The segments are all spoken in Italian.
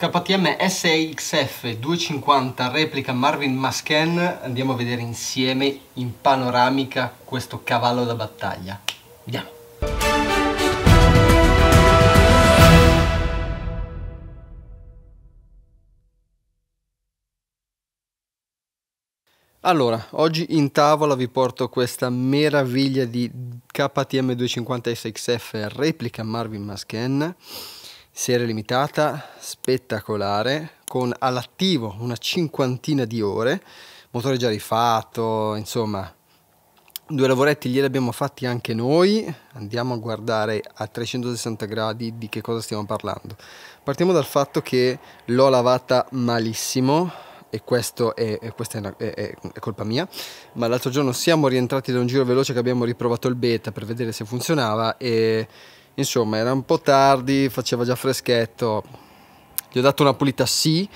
KTM SXF 250 replica Marvin Masken, andiamo a vedere insieme in panoramica questo cavallo da battaglia. Andiamo! Allora, oggi in tavola vi porto questa meraviglia di KTM 250 SXF replica Marvin Masken serie limitata spettacolare con all'attivo una cinquantina di ore, motore già rifatto, insomma due lavoretti glieli abbiamo fatti anche noi, andiamo a guardare a 360 gradi di che cosa stiamo parlando. Partiamo dal fatto che l'ho lavata malissimo, e questo è, questa è, una, è, è, colpa mia, ma l'altro giorno siamo rientrati da un giro veloce che abbiamo riprovato il beta per vedere se funzionava e Insomma, era un po' tardi, faceva già freschetto. Gli ho dato una pulita sì,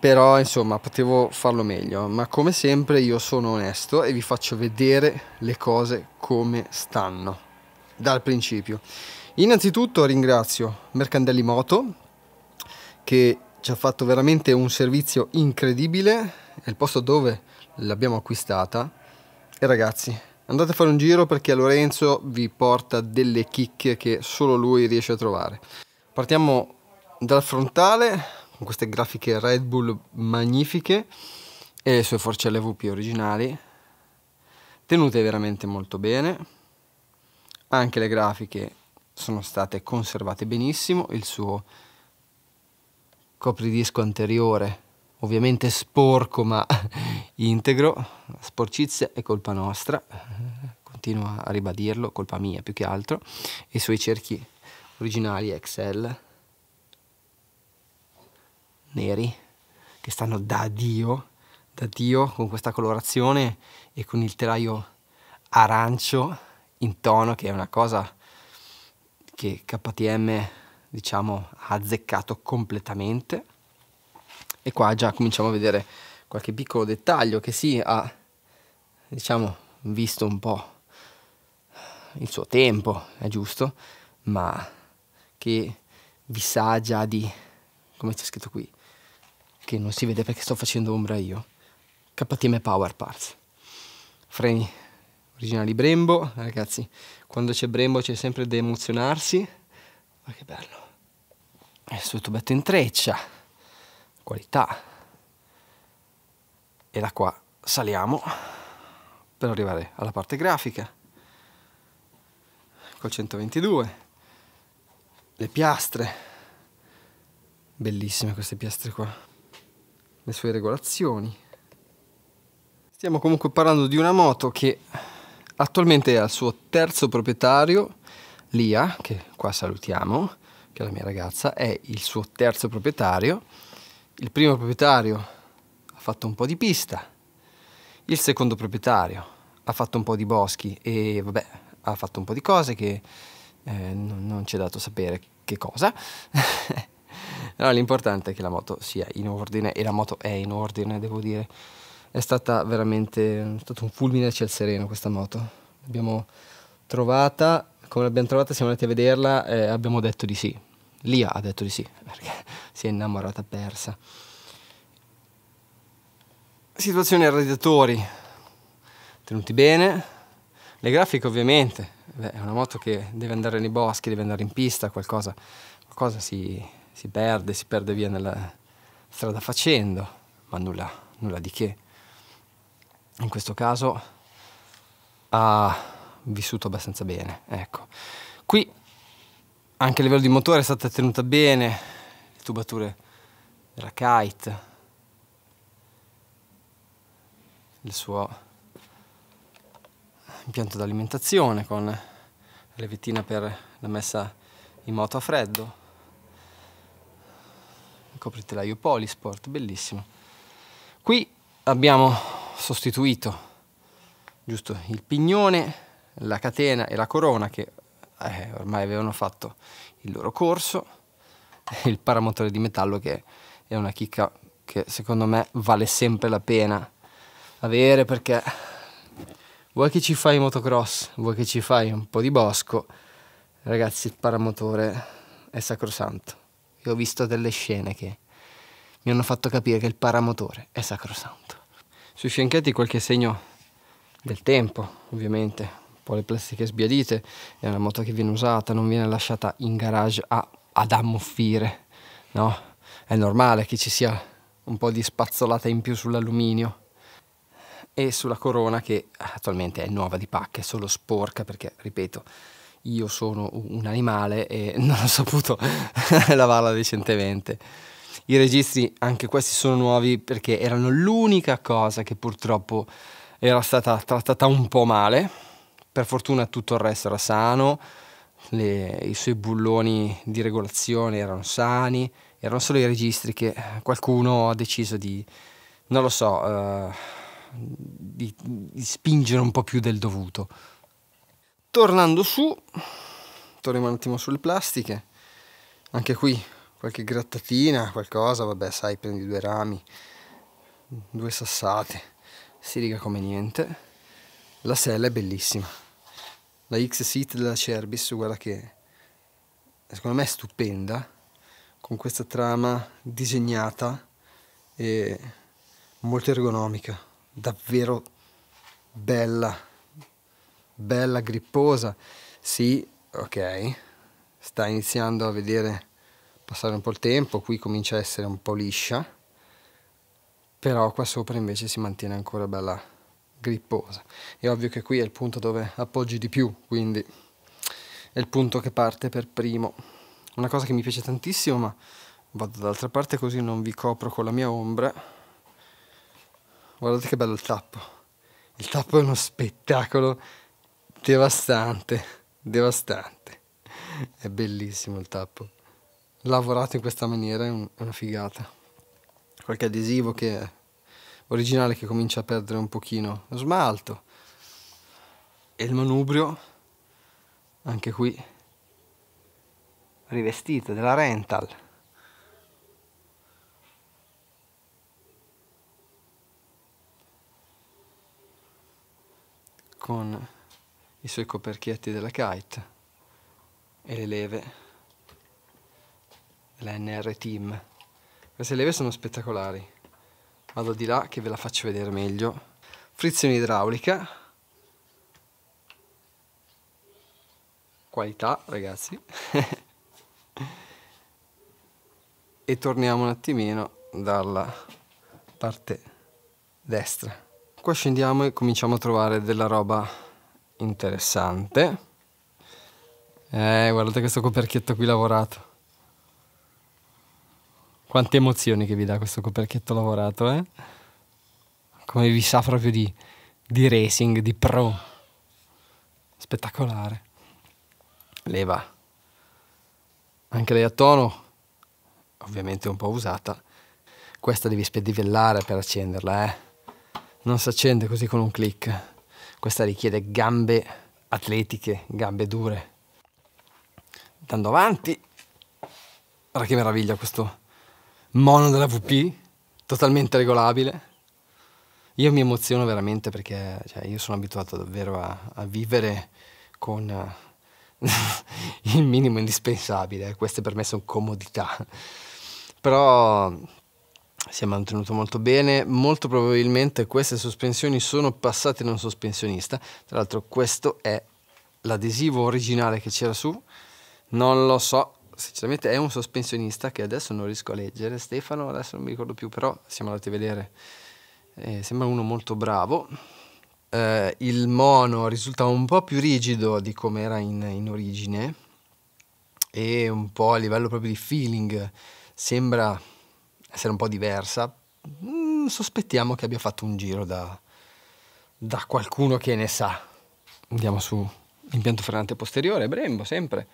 però insomma, potevo farlo meglio. Ma come sempre io sono onesto e vi faccio vedere le cose come stanno dal principio. Innanzitutto ringrazio Mercandelli Moto che ci ha fatto veramente un servizio incredibile, è il posto dove l'abbiamo acquistata e ragazzi Andate a fare un giro perché Lorenzo vi porta delle chicche che solo lui riesce a trovare. Partiamo dal frontale con queste grafiche Red Bull magnifiche e le sue forcelle VP originali tenute veramente molto bene anche le grafiche sono state conservate benissimo il suo copridisco anteriore ovviamente sporco ma integro, sporcizia è colpa nostra, continua a ribadirlo, colpa mia più che altro, i suoi cerchi originali Excel neri che stanno da Dio, da Dio con questa colorazione e con il telaio arancio in tono che è una cosa che KTM diciamo ha azzeccato completamente e qua già cominciamo a vedere qualche piccolo dettaglio che sì ha, diciamo, visto un po' il suo tempo, è giusto, ma che vi sa già di, come c'è scritto qui, che non si vede perché sto facendo ombra io, KTM Power Parts. Freni originali Brembo, ragazzi, quando c'è Brembo c'è sempre da emozionarsi, ma che bello. Il suo tubetto in treccia, qualità, e da qua saliamo per arrivare alla parte grafica col 122 le piastre bellissime queste piastre qua le sue regolazioni stiamo comunque parlando di una moto che attualmente è al suo terzo proprietario Lia che qua salutiamo che è la mia ragazza è il suo terzo proprietario il primo proprietario fatto un po' di pista. Il secondo proprietario ha fatto un po' di boschi e vabbè, ha fatto un po' di cose che eh, non ci è dato sapere che cosa. no, l'importante è che la moto sia in ordine e la moto è in ordine, devo dire. È stata veramente è stato un fulmine a ciel sereno questa moto. L'abbiamo trovata, come l'abbiamo trovata siamo andati a vederla e eh, abbiamo detto di sì. Lia ha detto di sì, perché si è innamorata persa. Situazione radiatori, tenuti bene, le grafiche ovviamente, Beh, è una moto che deve andare nei boschi, deve andare in pista, qualcosa, qualcosa si, si, perde, si perde via nella strada facendo, ma nulla, nulla di che. In questo caso ha vissuto abbastanza bene, ecco. Qui anche a livello di motore è stata tenuta bene, le tubature della kite, il suo impianto d'alimentazione con la vettine per la messa in moto a freddo, il coprittelaio Polisport, bellissimo. Qui abbiamo sostituito giusto il pignone, la catena e la corona che eh, ormai avevano fatto il loro corso, e il paramotore di metallo che è una chicca che secondo me vale sempre la pena avere perché vuoi che ci fai motocross, vuoi che ci fai un po' di bosco, ragazzi il paramotore è sacrosanto. Io ho visto delle scene che mi hanno fatto capire che il paramotore è sacrosanto. Sui fianchetti qualche segno del tempo, ovviamente, un po' le plastiche sbiadite, è una moto che viene usata, non viene lasciata in garage a, ad ammuffire, no? È normale che ci sia un po' di spazzolata in più sull'alluminio e sulla corona che attualmente è nuova di pacca, è solo sporca perché, ripeto, io sono un animale e non ho saputo lavarla decentemente. I registri, anche questi sono nuovi perché erano l'unica cosa che purtroppo era stata trattata un po' male. Per fortuna tutto il resto era sano, le, i suoi bulloni di regolazione erano sani, erano solo i registri che qualcuno ha deciso di, non lo so, uh, di, di spingere un po' più del dovuto. Tornando su, torniamo un attimo sulle plastiche, anche qui qualche grattatina, qualcosa, vabbè sai prendi due rami, due sassate, si riga come niente. La sella è bellissima, la X-Seat della Cerbis, guarda che secondo me è stupenda, con questa trama disegnata e molto ergonomica davvero bella, bella, gripposa. Sì, ok, sta iniziando a vedere passare un po' il tempo, qui comincia a essere un po' liscia, però qua sopra invece si mantiene ancora bella gripposa. È ovvio che qui è il punto dove appoggi di più, quindi è il punto che parte per primo. Una cosa che mi piace tantissimo, ma vado dall'altra parte così non vi copro con la mia ombra, Guardate che bello il tappo. Il tappo è uno spettacolo devastante, devastante. È bellissimo il tappo. Lavorato in questa maniera è, un, è una figata. Qualche adesivo che è originale che comincia a perdere un pochino lo smalto. E il manubrio, anche qui, rivestito della rental. con i suoi coperchietti della kite e le leve della NR Team. Queste leve sono spettacolari. Vado di là che ve la faccio vedere meglio. Frizione idraulica. Qualità, ragazzi. e torniamo un attimino dalla parte destra acqua scendiamo e cominciamo a trovare della roba interessante. Eh, guardate questo coperchietto qui lavorato. Quante emozioni che vi dà questo coperchietto lavorato, eh? Come vi sa proprio di, di racing, di pro. Spettacolare. Leva. Anche lei a tono, ovviamente un po' usata. Questa devi spedivellare per accenderla, eh? Non si accende così con un clic. Questa richiede gambe atletiche, gambe dure. Andando avanti. Guarda che meraviglia questo mono della VP, totalmente regolabile. Io mi emoziono veramente perché cioè, io sono abituato davvero a, a vivere con uh, il minimo indispensabile. Queste per me sono comodità. Però si è mantenuto molto bene, molto probabilmente queste sospensioni sono passate in un sospensionista, tra l'altro questo è l'adesivo originale che c'era su, non lo so, sinceramente è un sospensionista che adesso non riesco a leggere, Stefano adesso non mi ricordo più, però siamo andati a vedere, eh, sembra uno molto bravo, eh, il mono risulta un po' più rigido di come era in, in origine e un po' a livello proprio di feeling sembra essere un po' diversa, mm, sospettiamo che abbia fatto un giro da, da qualcuno che ne sa. Andiamo su impianto frenante posteriore, Brembo, sempre,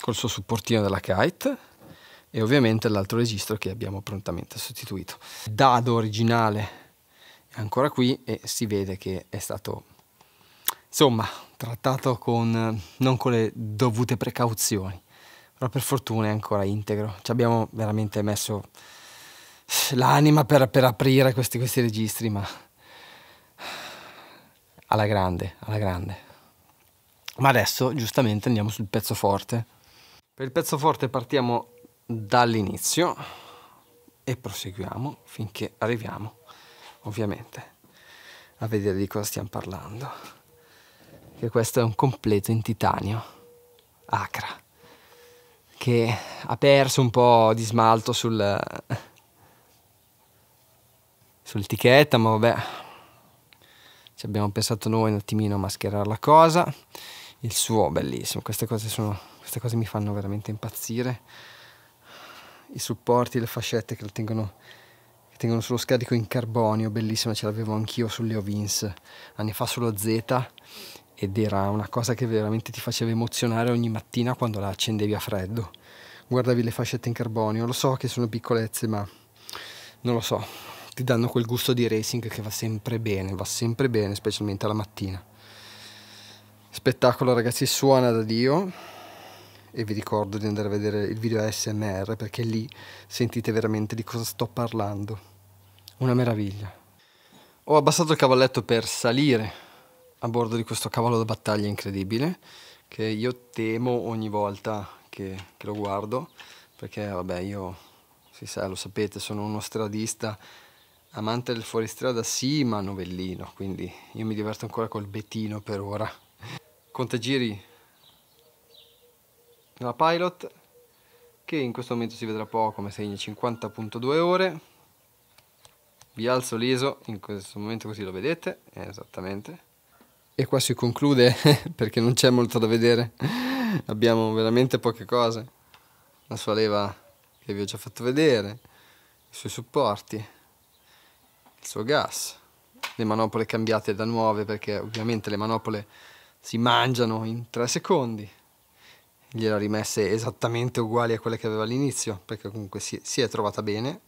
col suo supportino della kite e ovviamente l'altro registro che abbiamo prontamente sostituito. dado originale è ancora qui e si vede che è stato, insomma, trattato con, non con le dovute precauzioni, però per fortuna è ancora integro. Ci abbiamo veramente messo l'anima per, per, aprire questi, questi registri, ma alla grande, alla grande. Ma adesso giustamente andiamo sul pezzo forte. Per il pezzo forte partiamo dall'inizio e proseguiamo finché arriviamo, ovviamente, a vedere di cosa stiamo parlando. Che questo è un completo in titanio, acra, che ha perso un po' di smalto sul, sull'etichetta, ma vabbè, ci abbiamo pensato noi un attimino a mascherare la cosa. Il suo, bellissimo, queste cose, sono, queste cose mi fanno veramente impazzire. I supporti, le fascette che lo tengono, che tengono sullo scarico in carbonio, bellissima, ce l'avevo anch'io sulle Ovins, anni fa solo Z, ed era una cosa che veramente ti faceva emozionare ogni mattina quando la accendevi a freddo. Guardavi le fascette in carbonio, lo so che sono piccolezze, ma non lo so, ti danno quel gusto di racing che va sempre bene, va sempre bene, specialmente alla mattina. Spettacolo ragazzi, suona da Dio e vi ricordo di andare a vedere il video ASMR perché lì sentite veramente di cosa sto parlando. Una meraviglia. Ho abbassato il cavalletto per salire a bordo di questo cavallo da battaglia incredibile che io temo ogni volta che, che lo guardo perché vabbè io si sa lo sapete sono uno stradista amante del fuoristrada sì, ma novellino, quindi io mi diverto ancora col betino per ora. Contagiri la Pilot, che in questo momento si vedrà poco, ma segna 50.2 ore. Vi alzo l'ISO, in questo momento così lo vedete, eh, esattamente. E qua si conclude, perché non c'è molto da vedere. Abbiamo veramente poche cose. La sua leva che vi ho già fatto vedere, i suoi supporti il suo gas, le manopole cambiate da nuove perché ovviamente le manopole si mangiano in tre secondi, gliela rimesse esattamente uguali a quelle che aveva all'inizio perché comunque si, si è trovata bene,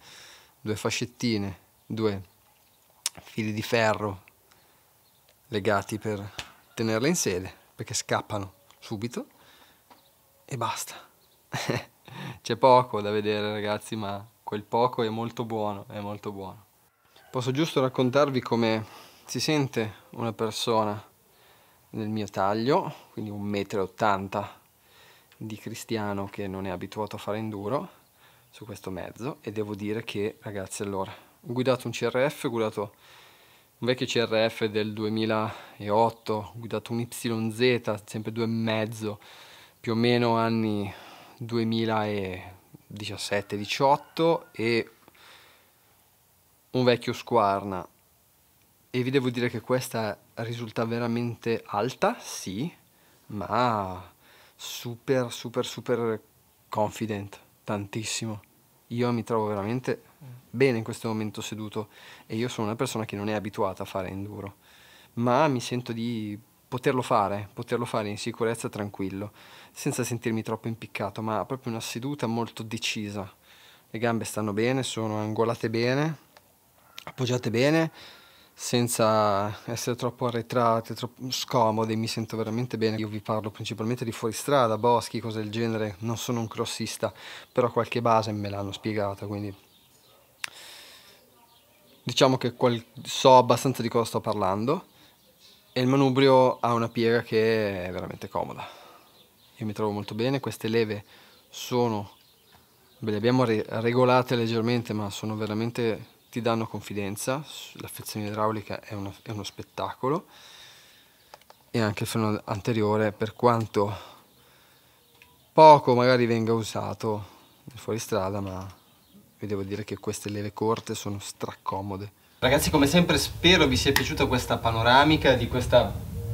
due fascettine, due fili di ferro legati per tenerla in sede perché scappano subito e basta. C'è poco da vedere ragazzi, ma quel poco è molto buono, è molto buono. Posso giusto raccontarvi come si sente una persona nel mio taglio, quindi un metro e ottanta di cristiano che non è abituato a fare enduro su questo mezzo e devo dire che ragazzi allora ho guidato un CRF, ho guidato un vecchio CRF del 2008, ho guidato un YZ, sempre due e mezzo più o meno anni 2017-18 e un vecchio squarna e vi devo dire che questa risulta veramente alta, sì, ma super, super, super confident, tantissimo. Io mi trovo veramente bene in questo momento seduto e io sono una persona che non è abituata a fare enduro, ma mi sento di poterlo fare, poterlo fare in sicurezza tranquillo, senza sentirmi troppo impiccato, ma proprio una seduta molto decisa. Le gambe stanno bene, sono angolate bene, appoggiate bene, senza essere troppo arretrate, troppo scomode, mi sento veramente bene. Io vi parlo principalmente di fuoristrada, boschi, cose del genere, non sono un crossista, però qualche base me l'hanno spiegata, quindi diciamo che so abbastanza di cosa sto parlando e il manubrio ha una piega che è veramente comoda. Io mi trovo molto bene, queste leve sono, ve le abbiamo regolate leggermente, ma sono veramente ti danno confidenza, l'affezione idraulica è uno, è uno spettacolo e anche il freno anteriore per quanto poco magari venga usato fuoristrada ma vi devo dire che queste leve corte sono stracomode. Ragazzi come sempre spero vi sia piaciuta questa panoramica di questa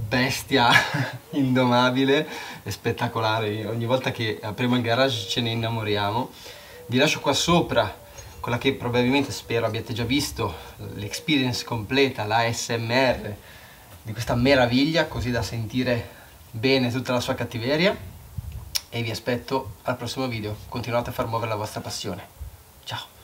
bestia indomabile e spettacolare, ogni volta che apriamo il garage ce ne innamoriamo. Vi lascio qua sopra quella che probabilmente spero abbiate già visto, l'experience completa, la SMR di questa meraviglia, così da sentire bene tutta la sua cattiveria e vi aspetto al prossimo video. Continuate a far muovere la vostra passione. Ciao!